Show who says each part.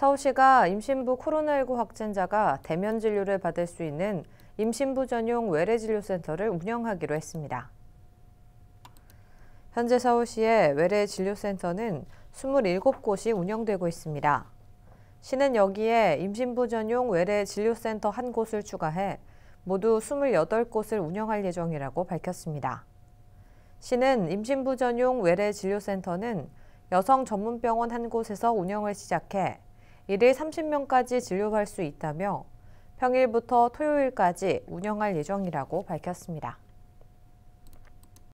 Speaker 1: 서울시가 임신부 코로나19 확진자가 대면 진료를 받을 수 있는 임신부 전용 외래진료센터를 운영하기로 했습니다. 현재 서울시의 외래진료센터는 27곳이 운영되고 있습니다. 시는 여기에 임신부 전용 외래진료센터 한 곳을 추가해 모두 28곳을 운영할 예정이라고 밝혔습니다. 시는 임신부 전용 외래진료센터는 여성 전문병원 한 곳에서 운영을 시작해 1일 30명까지 진료할 수 있다며 평일부터 토요일까지 운영할 예정이라고 밝혔습니다.